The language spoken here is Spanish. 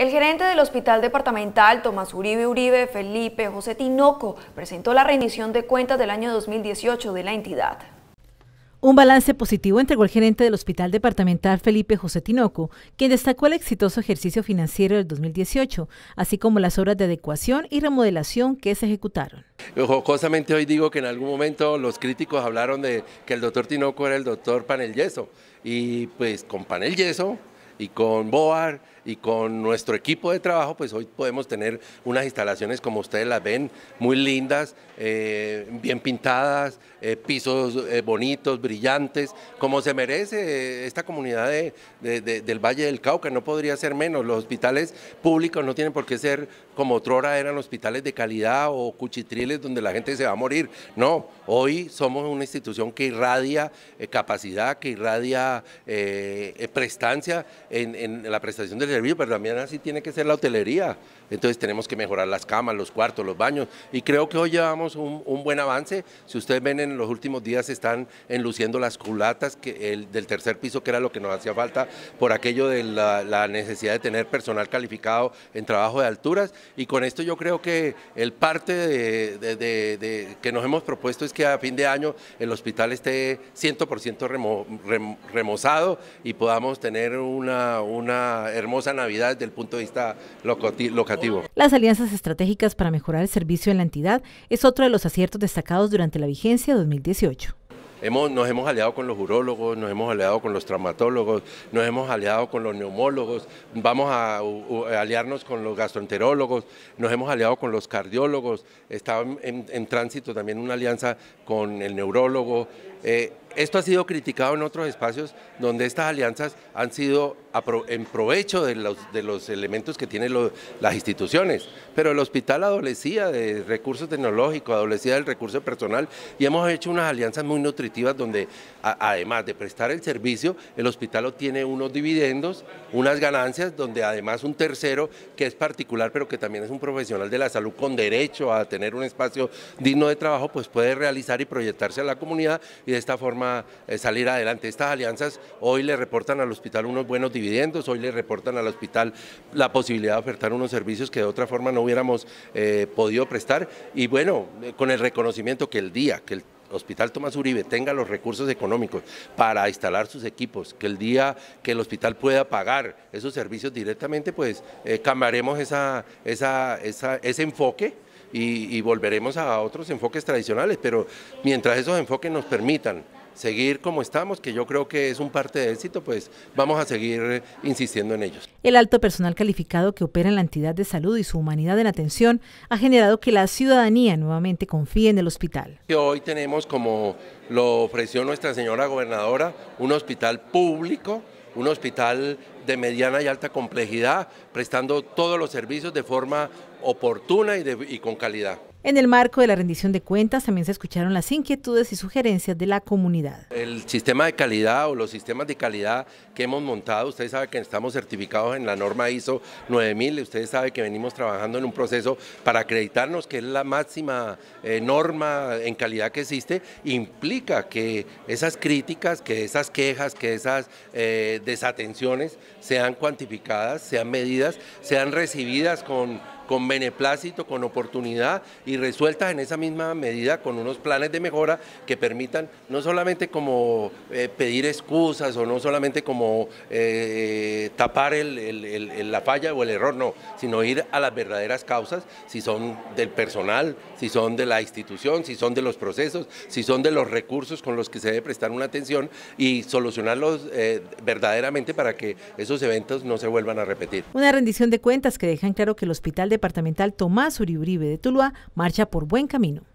El gerente del Hospital Departamental, Tomás Uribe Uribe Felipe José Tinoco, presentó la rendición de cuentas del año 2018 de la entidad. Un balance positivo entregó el gerente del Hospital Departamental Felipe José Tinoco, quien destacó el exitoso ejercicio financiero del 2018, así como las obras de adecuación y remodelación que se ejecutaron. Jocosamente hoy digo que en algún momento los críticos hablaron de que el doctor Tinoco era el doctor Panel Yeso, y pues con Panel Yeso y con Boar y con nuestro equipo de trabajo, pues hoy podemos tener unas instalaciones como ustedes las ven, muy lindas, eh, bien pintadas, eh, pisos eh, bonitos, brillantes, como se merece esta comunidad del Valle del Cauca, no podría ser menos. Los hospitales públicos no tienen por qué ser como otrora eran hospitales de calidad o cuchitriles donde la gente se va a morir. No, hoy somos una institución que irradia capacidad, que irradia prestancia en, en la prestación del pero también así tiene que ser la hotelería. Entonces tenemos que mejorar las camas, los cuartos, los baños. Y creo que hoy llevamos un, buen avance. Si ustedes ven en los últimos días están enluciendo las culatas del tercer piso, que era lo que nos hacía falta por aquello de la, necesidad de tener personal calificado en trabajo de alturas. Y con esto yo creo que el parte de, que nos hemos propuesto es que a fin de año el hospital esté 100% remozado y podamos tener una, una hermosa a Navidad desde el punto de vista locativo. Las alianzas estratégicas para mejorar el servicio en la entidad es otro de los aciertos destacados durante la vigencia 2018. Hemos, nos hemos aliado con los urólogos, nos hemos aliado con los traumatólogos, nos hemos aliado con los neumólogos, vamos a, aliarnos con los gastroenterólogos, nos hemos aliado con los cardiólogos, está en, tránsito también una alianza con el neurólogo. Eh, esto ha sido criticado en otros espacios donde estas alianzas han sido en provecho de los, elementos que tienen las instituciones, pero el hospital adolecía de recursos tecnológicos, adolecía del recurso personal y hemos hecho unas alianzas muy nutritivas donde además de prestar el servicio, el hospital obtiene unos dividendos, unas ganancias, donde además un tercero que es particular pero que también es un profesional de la salud con derecho a tener un espacio digno de trabajo, pues puede realizar y proyectarse a la comunidad y de esta forma eh, salir adelante. Estas alianzas hoy le reportan al hospital unos buenos dividendos, hoy le reportan al hospital la posibilidad de ofertar unos servicios que de otra forma no hubiéramos eh, podido prestar. Y bueno, eh, con el reconocimiento que el día, que el Hospital Tomás Uribe tenga los recursos económicos para instalar sus equipos, que el día que el hospital pueda pagar esos servicios directamente, pues cambiaremos ese enfoque y volveremos a otros enfoques tradicionales, pero mientras esos enfoques nos permitan seguir como estamos, que yo creo que es un parte de éxito, pues vamos a seguir insistiendo en ellos. El alto personal calificado que opera en la entidad de salud y su humanidad en atención ha generado que la ciudadanía nuevamente confíe en el hospital. Hoy tenemos, como lo ofreció nuestra señora gobernadora, un hospital público, un hospital de mediana y alta complejidad, prestando todos los servicios de forma oportuna y, y con calidad. En el marco de la rendición de cuentas también se escucharon las inquietudes y sugerencias de la comunidad. El sistema de calidad o los sistemas de calidad que hemos montado, ustedes saben que estamos certificados en la norma ISO 9000, ustedes saben que venimos trabajando en un proceso para acreditarnos que es la máxima eh, norma en calidad que existe, implica que esas críticas, que esas quejas, que esas eh, desatenciones sean cuantificadas, sean medidas, sean recibidas con con beneplácito, con oportunidad y resueltas en esa misma medida con unos planes de mejora que permitan no solamente como eh, pedir excusas o no solamente como eh, tapar la falla o el error, no, sino ir a las verdaderas causas, si son del personal, si son de la institución, si son de los procesos, si son de los recursos con los que se debe prestar una atención y solucionarlos eh, verdaderamente para que esos eventos no se vuelvan a repetir. Una rendición de cuentas que dejan claro que el Hospital de Departamental Tomás Uribe de Tuluá marcha por buen camino.